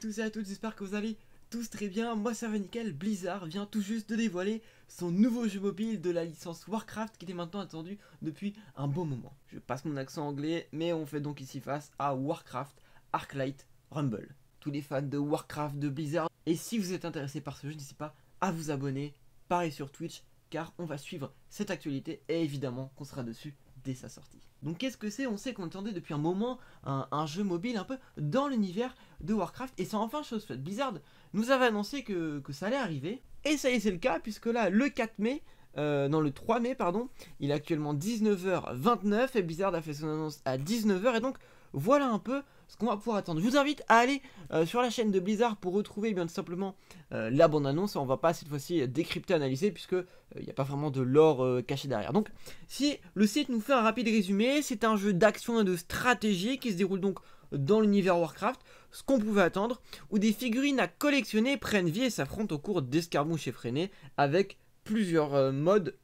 tous et à toutes, j'espère que vous allez tous très bien. Moi ça va nickel, Blizzard vient tout juste de dévoiler son nouveau jeu mobile de la licence Warcraft qui était maintenant attendu depuis un bon moment. Je passe mon accent anglais, mais on fait donc ici face à Warcraft Arclight Rumble. Tous les fans de Warcraft, de Blizzard, et si vous êtes intéressé par ce jeu, n'hésitez pas à vous abonner, pareil sur Twitch, car on va suivre cette actualité et évidemment qu'on sera dessus sa sortie. Donc qu'est-ce que c'est On sait qu'on attendait depuis un moment un, jeu mobile un peu dans l'univers de Warcraft, et c'est enfin chose faite. Blizzard nous avait annoncé que, que ça allait arriver, et ça y est, c'est le cas, puisque là, le 4 mai, euh, non, le 3 mai, pardon, il est actuellement 19h29, et Blizzard a fait son annonce à 19h, et donc voilà un peu ce qu'on va pouvoir attendre. Je vous invite à aller euh, sur la chaîne de Blizzard pour retrouver eh bien simplement euh, la bande-annonce. On va pas cette fois-ci euh, décrypter, analyser, puisque il n'y a pas vraiment de lore caché derrière. Donc, si le site nous fait un rapide résumé, c'est un jeu d'action et de stratégie qui se déroule donc dans l'univers Warcraft, ce qu'on pouvait attendre, où des figurines à collectionner prennent vie et s'affrontent au cours d'escarmouches effrénées avec plusieurs modes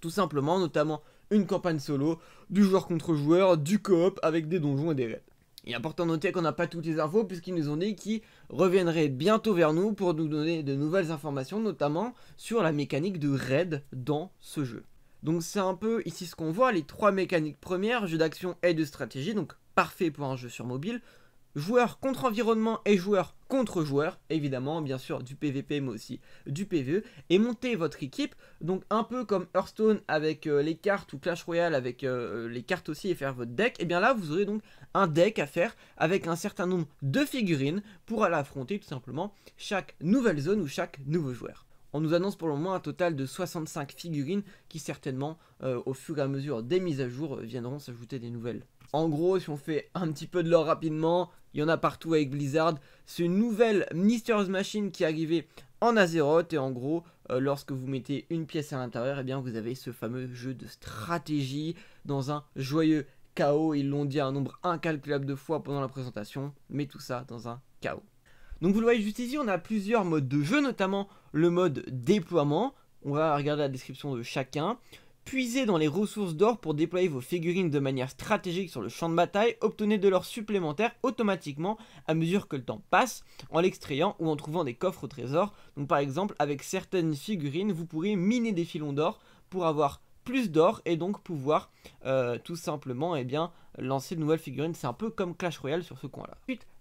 tout simplement, notamment une campagne solo, du joueur contre joueur, du coop avec des donjons et des raids. Il est important de noter qu'on n'a pas toutes les infos puisqu'ils nous ont dit qu'ils reviendraient bientôt vers nous pour nous donner de nouvelles informations, notamment sur la mécanique de raid dans ce jeu. Donc c'est un peu ici ce qu'on voit, les trois mécaniques premières, jeu d'action et de stratégie, donc parfait pour un jeu sur mobile, joueur contre environnement et joueur contre joueur, évidemment, bien sûr, du PVP mais aussi du PVE, et monter votre équipe, donc un peu comme Hearthstone avec euh, les cartes ou Clash Royale avec euh, les cartes aussi et faire votre deck, et eh bien là vous aurez donc un deck à faire avec un certain nombre de figurines pour aller affronter tout simplement chaque nouvelle zone ou chaque nouveau joueur. On nous annonce pour le moment un total de 65 figurines qui certainement, euh, au fur et à mesure des mises à jour, viendront s'ajouter des nouvelles. En gros, si on fait un petit peu de l'or rapidement, il y en a partout avec Blizzard. C'est une nouvelle Mysterious Machine qui est arrivée en Azeroth. Et en gros, euh, lorsque vous mettez une pièce à l'intérieur, eh bien vous avez ce fameux jeu de stratégie dans un joyeux chaos. Ils l'ont dit un nombre incalculable de fois pendant la présentation, mais tout ça dans un chaos. Donc vous le voyez juste ici, on a plusieurs modes de jeu, notamment le mode déploiement. On va regarder la description de chacun. Puisez dans les ressources d'or pour déployer vos figurines de manière stratégique sur le champ de bataille, obtenez de l'or supplémentaire automatiquement à mesure que le temps passe, en l'extrayant ou en trouvant des coffres au trésor. Donc par exemple, avec certaines figurines, vous pourrez miner des filons d'or pour avoir plus d'or et donc pouvoir euh, tout simplement et eh bien, lancer de nouvelles figurines. C'est un peu comme Clash Royale sur ce coin-là.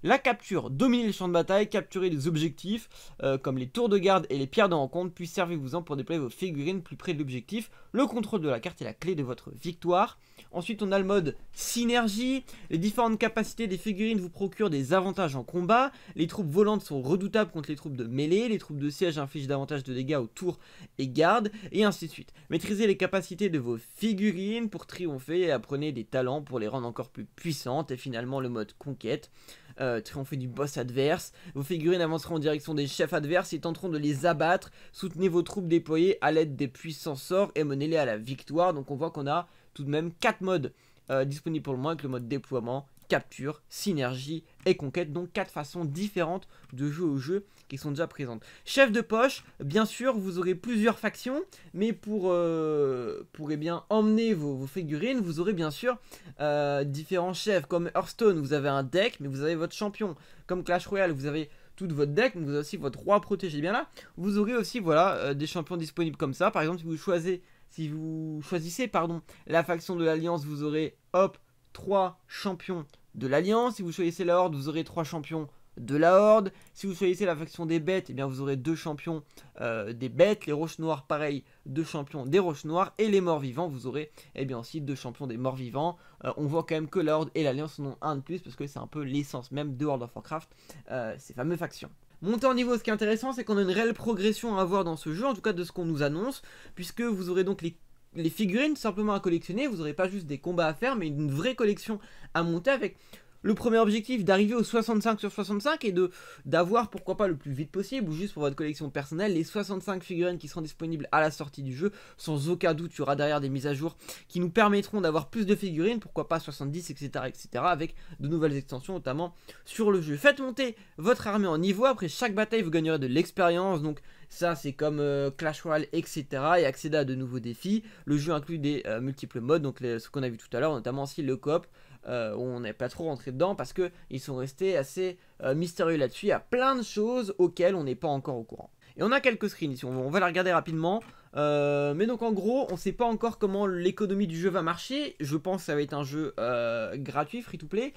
La capture, dominez les champs de bataille, capturer des objectifs euh, comme les tours de garde et les pierres de rencontre, puis servez-vous-en pour déployer vos figurines plus près de l'objectif. Le contrôle de la carte est la clé de votre victoire. Ensuite, on a le mode synergie. Les différentes capacités des figurines vous procurent des avantages en combat. Les troupes volantes sont redoutables contre les troupes de mêlée. Les troupes de siège infligent davantage de dégâts aux tours et gardes, et ainsi de suite. Maîtrisez les capacités de vos figurines pour triompher et apprenez des talents pour les rendre encore plus puissantes. Et finalement, le mode conquête. Euh, triompher du boss adverse. Vos figurines avanceront en direction des chefs adverses et tenteront de les abattre. Soutenez vos troupes déployées à l'aide des puissants sorts et menez-les à la victoire. Donc on voit qu'on a tout de même 4 modes euh, disponibles pour le moins, avec le mode déploiement capture, synergie et conquête. Donc quatre façons différentes de jouer au jeu qui sont déjà présentes. Chef de poche, bien sûr, vous aurez plusieurs factions, mais pour, euh, pour eh bien, emmener vos, figurines, vous aurez bien sûr euh, différents chefs. Comme Hearthstone, vous avez un deck, mais vous avez votre champion. Comme Clash Royale, vous avez toute votre deck, mais vous avez aussi votre roi protégé. Eh bien là, vous aurez aussi voilà, euh, des champions disponibles comme ça. Par exemple, si vous choisissez, si vous choisissez pardon, la faction de l'Alliance, vous aurez, hop, Trois champions de l'Alliance. Si vous choisissez la Horde, vous aurez trois champions de la Horde. Si vous choisissez la faction des bêtes, eh bien vous aurez deux champions euh, des bêtes. Les roches noires, pareil, deux champions des roches noires. Et les morts vivants, vous aurez eh bien aussi deux champions des morts vivants. Euh, on voit quand même que la Horde et l'Alliance en ont un de plus parce que c'est un peu l'essence même de world of Warcraft, euh, ces fameuses factions. Monter en niveau, ce qui est intéressant, c'est qu'on a une réelle progression à avoir dans ce jeu, en tout cas de ce qu'on nous annonce, puisque vous aurez donc les les figurines simplement à collectionner, vous n'aurez pas juste des combats à faire, mais une vraie collection à monter avec le premier objectif d'arriver aux 65 sur 65 et de d'avoir pourquoi pas le plus vite possible ou juste pour votre collection personnelle les 65 figurines qui seront disponibles à la sortie du jeu sans aucun doute il y aura derrière des mises à jour qui nous permettront d'avoir plus de figurines pourquoi pas 70 etc etc avec de nouvelles extensions notamment sur le jeu faites monter votre armée en niveau après chaque bataille vous gagnerez de l'expérience donc ça c'est comme euh, Clash Royale etc et accéder à de nouveaux défis le jeu inclut des euh, multiples modes donc ce qu'on a vu tout à l'heure notamment aussi le coop euh, on n'est pas trop rentré dedans parce qu'ils sont restés assez euh, mystérieux là-dessus. Il y a plein de choses auxquelles on n'est pas encore au courant. Et on a quelques screens on va les regarder rapidement. Euh, mais donc en gros, on ne sait pas encore comment l'économie du jeu va marcher. Je pense que ça va être un jeu euh, gratuit, free to play,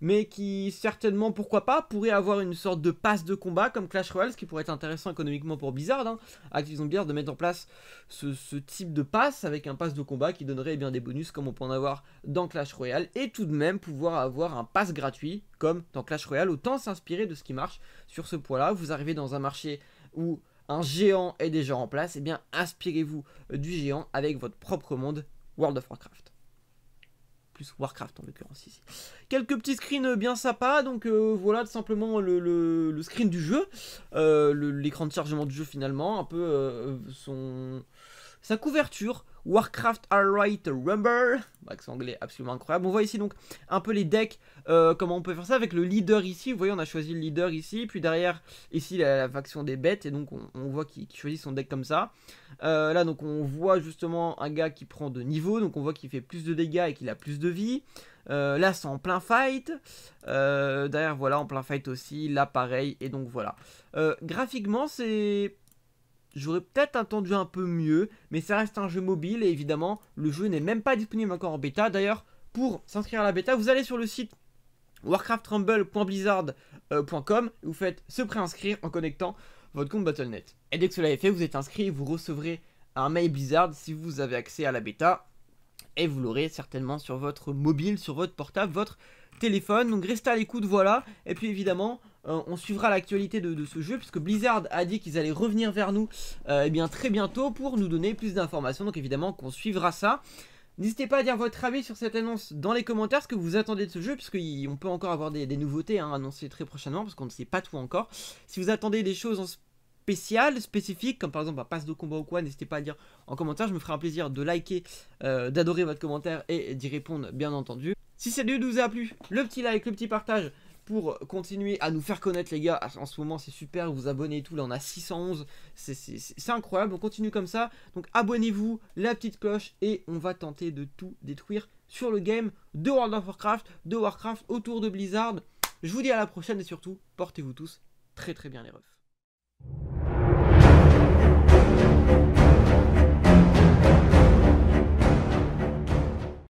mais qui certainement, pourquoi pas, pourrait avoir une sorte de passe de combat comme Clash Royale, ce qui pourrait être intéressant économiquement pour Blizzard, hein, Activision ah, Blizzard, de mettre en place ce, type de passe avec un pass de combat qui donnerait eh bien des bonus comme on peut en avoir dans Clash Royale, et tout de même pouvoir avoir un pass gratuit comme dans Clash Royale. Autant s'inspirer de ce qui marche sur ce point-là. Vous arrivez dans un marché où un géant est déjà en place, et eh bien inspirez-vous euh, du géant avec votre propre monde World of Warcraft. Plus Warcraft en l'occurrence ici. Quelques petits screens euh, bien sympas, donc euh, voilà tout simplement le, screen du jeu, l'écran de chargement du jeu finalement, un peu son sa couverture, Warcraft Alright Rumble, accent anglais absolument incroyable. On voit ici donc un peu les decks, euh, comment on peut faire ça avec le leader ici. Vous voyez, on a choisi le leader ici, puis derrière, ici, la, faction des bêtes, et donc on, voit qu'il choisit son deck comme ça. Euh, là, donc on voit justement un gars qui prend de niveau, donc on voit qu'il fait plus de dégâts et qu'il a plus de vie. Euh, là, c'est en plein fight. derrière, voilà, en plein fight aussi. Là, pareil. Et donc, voilà. graphiquement, c'est j'aurais peut-être entendu un peu mieux, mais ça reste un jeu mobile et évidemment, le jeu n'est même pas disponible encore en bêta. D'ailleurs, pour s'inscrire à la bêta, vous allez sur le site warcraftrumble.blizzard.com euh, et vous faites se préinscrire en connectant votre compte Battle.net. Et dès que cela est fait, vous êtes inscrit, vous recevrez un mail Blizzard si vous avez accès à la bêta et vous l'aurez certainement sur votre mobile, sur votre portable, votre téléphone. Donc restez à l'écoute, voilà. Et puis évidemment, euh, on suivra l'actualité de, ce jeu puisque Blizzard a dit qu'ils allaient revenir vers nous euh, eh bien, très bientôt pour nous donner plus d'informations. Donc évidemment qu'on suivra ça. N'hésitez pas à dire votre avis sur cette annonce dans les commentaires, ce que vous attendez de ce jeu, puisqu'on peut encore avoir des, nouveautés hein, annoncées très prochainement, parce qu'on ne sait pas tout encore. Si vous attendez des choses en spéciales, spécifiques, comme par exemple un passe de combat ou quoi, n'hésitez pas à dire en commentaire, je me ferai un plaisir de liker, euh, d'adorer votre commentaire et d'y répondre bien entendu. Si cette vidéo vous a plu, le petit like, le petit partage, pour continuer à nous faire connaître les gars. En ce moment c'est super, vous abonnez et tout, là on a 611, c'est incroyable, on continue comme ça. Donc abonnez-vous, la petite cloche et on va tenter de tout détruire sur le game de World of Warcraft, de Warcraft autour de Blizzard. Je vous dis à la prochaine et surtout, portez-vous tous très très bien les refs.